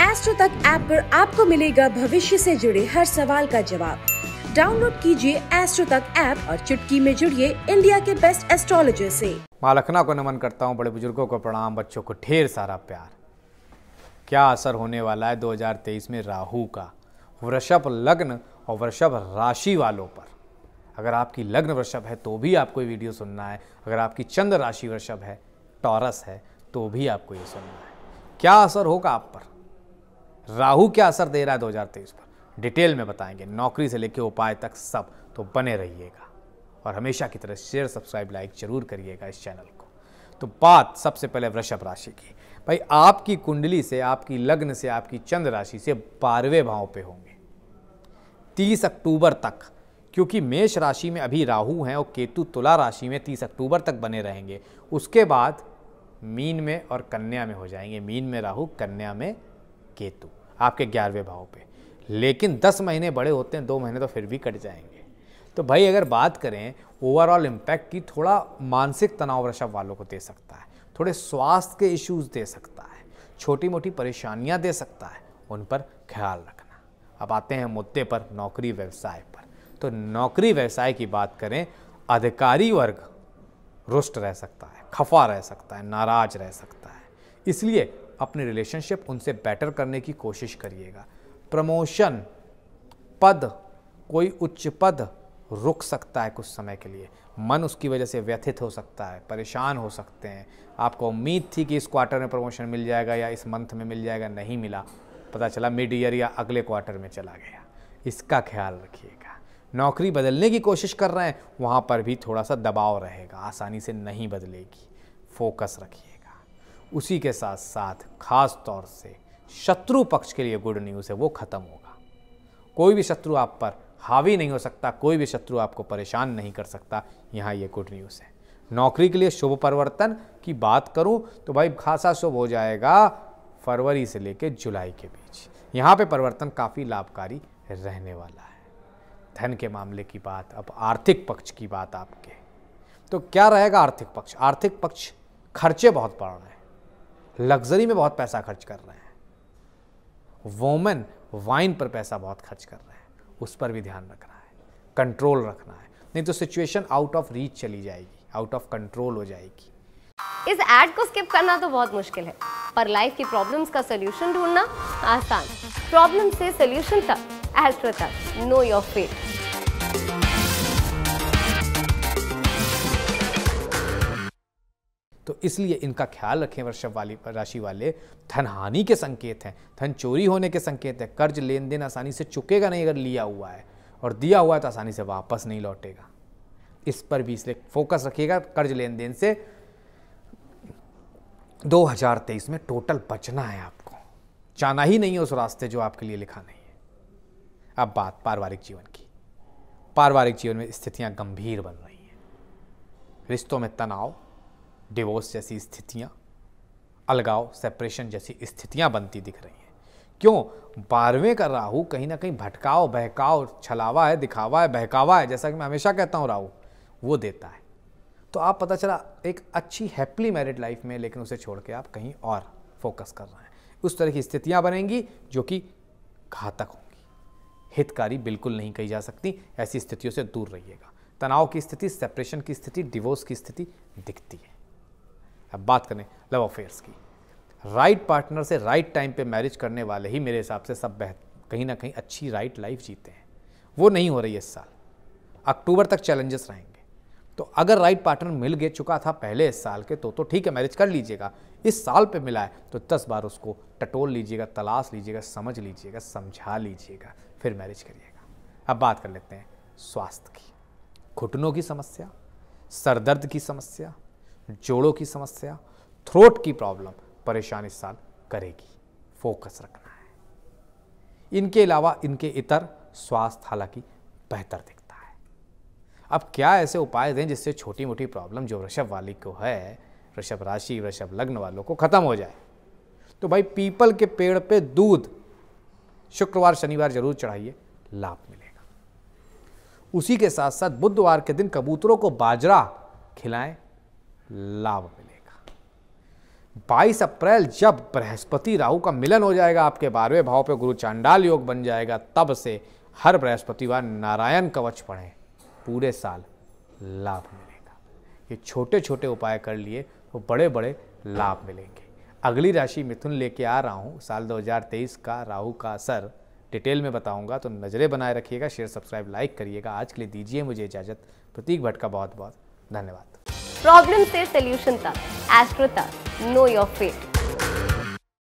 astro तक app पर आपको मिलेगा भविष्य से जुड़े हर सवाल का जवाब डाउनलोड कीजिए एस्ट्रो तक ऐप और चुटकी में जुड़िए इंडिया के बेस्ट एस्ट्रोलॉजर से माँ लखना को नमन करता हूँ बड़े बुजुर्गों को प्रणाम बच्चों को ढेर सारा प्यार क्या असर होने वाला है 2023 में राहु का वृषभ लग्न और वृषभ राशि वालों पर अगर आपकी लग्न वृषभ है तो भी आपको ये वीडियो सुनना है अगर आपकी चंद्र राशि वृषभ है टॉरस है तो भी आपको ये सुनना है क्या असर होगा आप पर राहु क्या असर दे रहा है 2023 पर डिटेल में बताएंगे नौकरी से लेकर उपाय तक सब तो बने रहिएगा और हमेशा की तरह शेयर सब्सक्राइब लाइक जरूर करिएगा इस चैनल को तो बात सबसे पहले वृषभ राशि की भाई आपकी कुंडली से आपकी लग्न से आपकी चंद्र राशि से बारहवें भाव पे होंगे 30 अक्टूबर तक क्योंकि मेष राशि में अभी राहु हैं और केतु तुला राशि में 30 अक्टूबर तक बने रहेंगे उसके बाद मीन में और कन्या में हो जाएंगे मीन में राहु कन्या में केतु आपके ग्यारहवें भाव पे लेकिन दस महीने बड़े होते हैं दो महीने तो फिर भी कट जाएंगे तो भाई अगर बात करें ओवरऑल इम्पैक्ट की थोड़ा मानसिक तनाव वृषभ वालों को दे सकता है थोड़े स्वास्थ्य के इश्यूज़ दे सकता है छोटी मोटी परेशानियाँ दे सकता है उन पर ख्याल रखना अब आते हैं मुद्दे पर नौकरी व्यवसाय पर तो नौकरी व्यवसाय की बात करें अधिकारी वर्ग रुष्ट रह सकता है खफा रह सकता है नाराज रह सकता है इसलिए अपनी रिलेशनशिप उनसे बेटर करने की कोशिश करिएगा प्रमोशन पद कोई उच्च पद रुक सकता है कुछ समय के लिए मन उसकी वजह से व्यथित हो सकता है परेशान हो सकते हैं आपको उम्मीद थी कि इस क्वार्टर में प्रमोशन मिल जाएगा या इस मंथ में मिल जाएगा नहीं मिला पता चला मिड ईयर या अगले क्वार्टर में चला गया इसका ख्याल रखिएगा नौकरी बदलने की कोशिश कर रहे हैं वहाँ पर भी थोड़ा सा दबाव रहेगा आसानी से नहीं बदलेगी फोकस रखिए उसी के साथ साथ खास तौर से शत्रु पक्ष के लिए गुड न्यूज़ है वो ख़त्म होगा कोई भी शत्रु आप पर हावी नहीं हो सकता कोई भी शत्रु आपको परेशान नहीं कर सकता यहाँ ये गुड न्यूज़ है नौकरी के लिए शुभ परिवर्तन की बात करूँ तो भाई खासा शुभ हो जाएगा फरवरी से लेकर जुलाई के बीच यहाँ पे परिवर्तन काफ़ी लाभकारी रहने वाला है धन के मामले की बात अब आर्थिक पक्ष की बात आपके तो क्या रहेगा आर्थिक पक्ष आर्थिक पक्ष खर्चे बहुत बढ़ रहे हैं लग्जरी में बहुत पैसा खर्च कर रहे हैं वोमेन वाइन पर पैसा बहुत खर्च कर रहे हैं उस पर भी ध्यान रखना है कंट्रोल रखना है नहीं तो सिचुएशन आउट ऑफ रीच चली जाएगी आउट ऑफ कंट्रोल हो जाएगी इस एड को स्किप करना तो बहुत मुश्किल है पर लाइफ की प्रॉब्लम्स का सोल्यूशन ढूंढना आसान प्रॉब्लम से सोल्यूशन तक एस्ट्रो नो योर फेट तो इसलिए इनका ख्याल रखें वृषभ वाली राशि वाले धन हानि के संकेत हैं धन चोरी होने के संकेत हैं कर्ज लेन देन आसानी से चुकेगा नहीं अगर लिया हुआ है और दिया हुआ है तो आसानी से वापस नहीं लौटेगा इस पर भी इसलिए फोकस रखिएगा कर्ज लेन देन से 2023 में टोटल बचना है आपको जाना ही नहीं है उस रास्ते जो आपके लिए लिखा नहीं है अब बात पारिवारिक जीवन की पारिवारिक जीवन में स्थितियां गंभीर बन रही हैं रिश्तों में तनाव डिवोर्स जैसी स्थितियाँ अलगाव सेपरेशन जैसी स्थितियाँ बनती दिख रही हैं क्यों बारहवें का राहु कहीं ना कहीं भटकाव बहकाव छलावा है दिखावा है बहकावा है जैसा कि मैं हमेशा कहता हूँ राहु वो देता है तो आप पता चला एक अच्छी हैप्पली मैरिड लाइफ में लेकिन उसे छोड़ के आप कहीं और फोकस कर रहे हैं उस तरह की स्थितियाँ बनेंगी जो कि घातक होंगी हितकारी बिल्कुल नहीं कही जा सकती ऐसी स्थितियों से दूर रहिएगा तनाव की स्थिति सेपरेशन की स्थिति डिवोर्स की स्थिति दिखती है अब बात करें लव अफेयर्स की राइट पार्टनर से राइट टाइम पे मैरिज करने वाले ही मेरे हिसाब से सब बेहतर कहीं ना कहीं अच्छी राइट लाइफ जीते हैं वो नहीं हो रही है इस साल अक्टूबर तक चैलेंजेस रहेंगे तो अगर राइट पार्टनर मिल गए चुका था पहले इस साल के तो तो ठीक है मैरिज कर लीजिएगा इस साल पे मिला है तो दस बार उसको टटोल लीजिएगा तलाश लीजिएगा समझ लीजिएगा समझा लीजिएगा फिर मैरिज करिएगा अब बात कर लेते हैं स्वास्थ्य की घुटनों की समस्या सरदर्द की समस्या जोड़ों की समस्या थ्रोट की प्रॉब्लम परेशानी साल करेगी फोकस रखना है इनके अलावा इनके इतर स्वास्थ्य हालांकि बेहतर दिखता है अब क्या ऐसे उपाय दें जिससे छोटी मोटी प्रॉब्लम जो वृषभ वाली को है वृषभ राशि वृषभ लग्न वालों को खत्म हो जाए तो भाई पीपल के पेड़ पे दूध शुक्रवार शनिवार जरूर चढ़ाइए लाभ मिलेगा उसी के साथ साथ बुधवार के दिन कबूतरों को बाजरा खिलाएं लाभ मिलेगा 22 अप्रैल जब बृहस्पति राहु का मिलन हो जाएगा आपके बारहवें भाव पे गुरु चांडाल योग बन जाएगा तब से हर बृहस्पतिवार नारायण कवच पढ़ें पूरे साल लाभ मिलेगा ये छोटे छोटे उपाय कर लिए तो बड़े बड़े लाभ मिलेंगे अगली राशि मिथुन लेके आ रहा हूँ साल 2023 का राहु का असर डिटेल में बताऊंगा तो नज़रें बनाए रखिएगा शेयर सब्सक्राइब लाइक करिएगा आज के लिए दीजिए मुझे इजाज़त प्रतीक भट्ट का बहुत बहुत धन्यवाद प्रॉब्लम से सोल्यूशन तक एस्ट्रो तक नो योर फेट